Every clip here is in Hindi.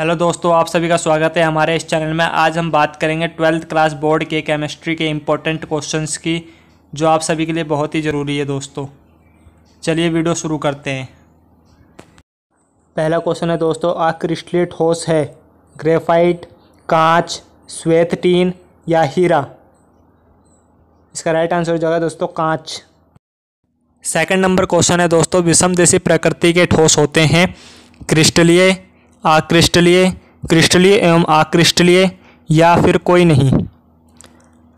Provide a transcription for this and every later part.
हेलो दोस्तों आप सभी का स्वागत है हमारे इस चैनल में आज हम बात करेंगे ट्वेल्थ क्लास बोर्ड के केमिस्ट्री के इम्पोर्टेंट क्वेश्चंस की जो आप सभी के लिए बहुत ही ज़रूरी है दोस्तों चलिए वीडियो शुरू करते हैं पहला क्वेश्चन है दोस्तों क्रिस्टली ठोस है ग्रेफाइट कांच श्वेत टीन या हीरा इसका राइट आंसर हो जाएगा दोस्तों कांच सेकेंड नंबर क्वेश्चन है दोस्तों विषम देशी प्रकृति के ठोस होते हैं क्रिस्टलीय आकृष्टलीय क्रिस्टलीय एवं आकृष्टलीय या फिर कोई नहीं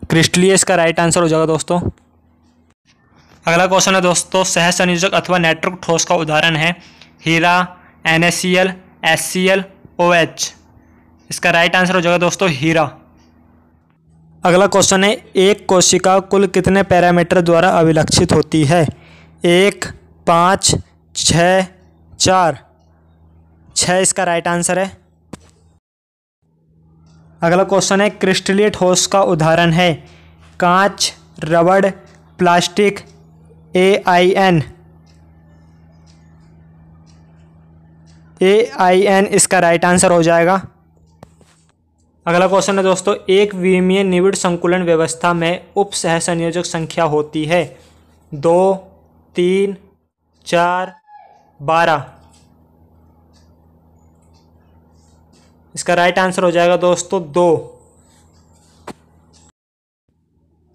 क्रिस्टलीय इसका राइट आंसर हो जाएगा दोस्तों अगला क्वेश्चन है दोस्तों सह संयोजक अथवा नेटवर्क ठोस का उदाहरण है हीरा N S C L S C L O H इसका राइट आंसर हो जाएगा दोस्तों हीरा अगला क्वेश्चन है एक कोशिका कुल कितने पैरामीटर द्वारा अभिलक्षित होती है एक पाँच छ चार छः इसका राइट आंसर है अगला क्वेश्चन है क्रिस्टलीय ठोस का उदाहरण है कांच रबड़ plastic A I N A I N इसका राइट आंसर हो जाएगा अगला क्वेश्चन है दोस्तों एक विमीय निविड़ संकुलन व्यवस्था में उप सह संयोजक संख्या होती है दो तीन चार बारह इसका राइट आंसर हो जाएगा दोस्तों दो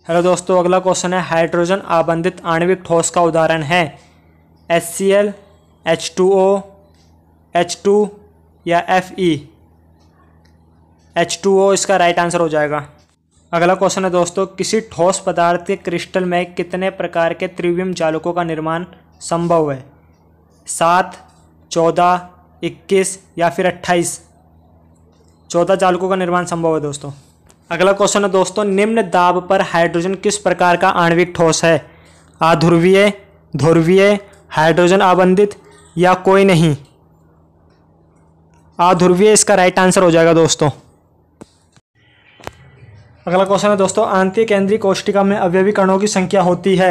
हेलो दोस्तों अगला क्वेश्चन है हाइड्रोजन आबंधित आणविक ठोस का उदाहरण है H C L H two O H two या F E H two O इसका राइट आंसर हो जाएगा अगला क्वेश्चन है दोस्तों किसी ठोस पदार्थ के क्रिस्टल में कितने प्रकार के त्रिविम जालकों का निर्माण संभव है सात चौदह इक्कीस या फिर अट्ठाईस चौथा चालकों का निर्माण संभव है दोस्तों अगला क्वेश्चन है दोस्तों निम्न दाब पर हाइड्रोजन किस प्रकार का आणविक ठोस है आध्रुवीय ध्रुवीय हाइड्रोजन आबंधित या कोई नहीं आध्रुवीय इसका राइट आंसर हो जाएगा दोस्तों अगला क्वेश्चन है दोस्तों आंतरिक केंद्रीय कोष्टिका में अवयवी कणों की संख्या होती है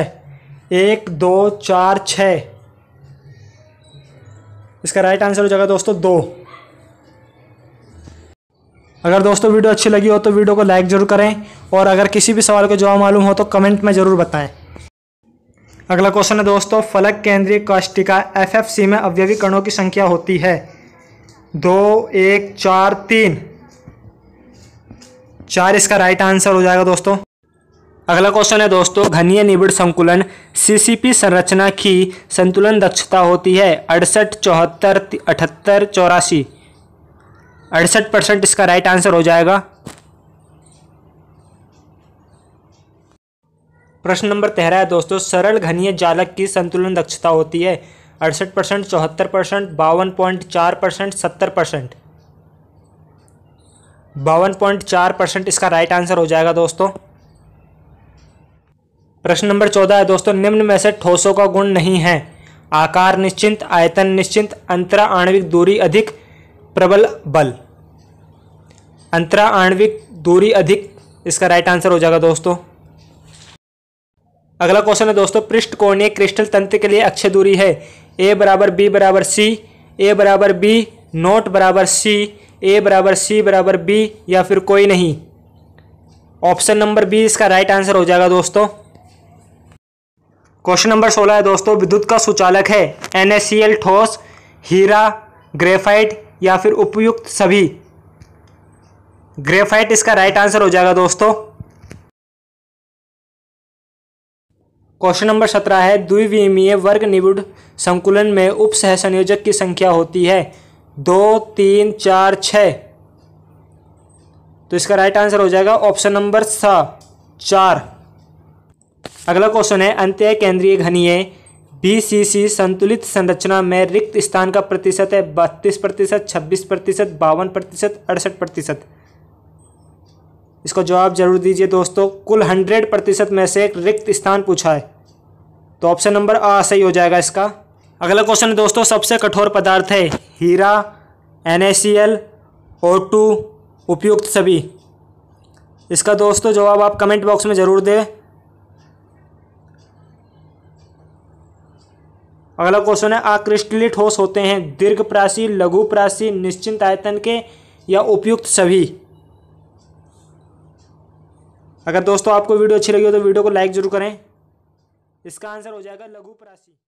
एक दो चार छ इसका राइट आंसर हो जाएगा दोस्तों दो अगर दोस्तों वीडियो अच्छी लगी हो तो वीडियो को लाइक ज़रूर करें और अगर किसी भी सवाल का जवाब मालूम हो तो कमेंट में ज़रूर बताएं अगला क्वेश्चन है दोस्तों फलक केंद्रीय काष्टिका सी में अवयवी कणों की संख्या होती है दो एक चार तीन चार इसका राइट आंसर हो जाएगा दोस्तों अगला क्वेश्चन है दोस्तों घनीय निबिड़ संकुलन सीसीपी संरचना की संतुलन दक्षता होती है अड़सठ चौहत्तर अठहत्तर चौरासी अड़सठ परसेंट इसका राइट आंसर हो जाएगा प्रश्न नंबर तेरह है दोस्तों सरल घनीय जालक की संतुलन दक्षता होती है अड़सठ परसेंट चौहत्तर परसेंट बावन पॉइंट चार परसेंट सत्तर परसेंट बावन पॉइंट चार परसेंट इसका राइट आंसर हो जाएगा दोस्तों प्रश्न नंबर चौदह है दोस्तों निम्न में से ठोसों का गुण नहीं है आकार निश्चिंत आयतन निश्चिंत अंतरा आणविक दूरी अधिक प्रबल बल अंतरा आणविक दूरी अधिक इसका राइट आंसर हो जाएगा दोस्तों अगला क्वेश्चन है दोस्तों पृष्ठ कोणीय क्रिस्टल तंत्र के लिए अक्षय दूरी है ए बराबर बी बराबर सी ए बराबर बी नोट बराबर सी ए बराबर सी बराबर बी या फिर कोई नहीं ऑप्शन नंबर बी इसका राइट आंसर हो जाएगा दोस्तों क्वेश्चन नंबर सोलह है दोस्तों विद्युत का सुचालक है एन ठोस हीरा ग्रेफाइट या फिर उपयुक्त सभी ग्रेफाइट इसका राइट आंसर हो जाएगा दोस्तों क्वेश्चन नंबर सत्रह है द्विविमीय वर्ग निविड़ संकुलन में उप सह संयोजक की संख्या होती है दो तीन चार छ तो इसका राइट आंसर हो जाएगा ऑप्शन नंबर सा चार अगला क्वेश्चन है अंत्य केंद्रीय घनीय बीसीसी संतुलित संरचना में रिक्त स्थान का प्रतिशत है बत्तीस प्रतिशत छब्बीस प्रतिशत बावन प्रतिशत अड़सठ प्रतिशत इसका जवाब जरूर दीजिए दोस्तों कुल हंड्रेड प्रतिशत में से एक रिक्त स्थान पूछा है तो ऑप्शन नंबर आ सही हो जाएगा इसका अगला क्वेश्चन है दोस्तों सबसे कठोर पदार्थ है हीरा N A C L O two उपयुक्त सभी इसका दोस्तों जवाब आप कमेंट बॉक्स में ज़रूर दें अगला क्वेश्चन है आकृष्टली ठोस होते हैं दीर्घ प्राशी लघु प्राशी निश्चिंत आयतन के या उपयुक्त सभी अगर दोस्तों आपको वीडियो अच्छी लगी हो तो वीडियो को लाइक जरूर करें इसका आंसर हो जाएगा लघु प्राशी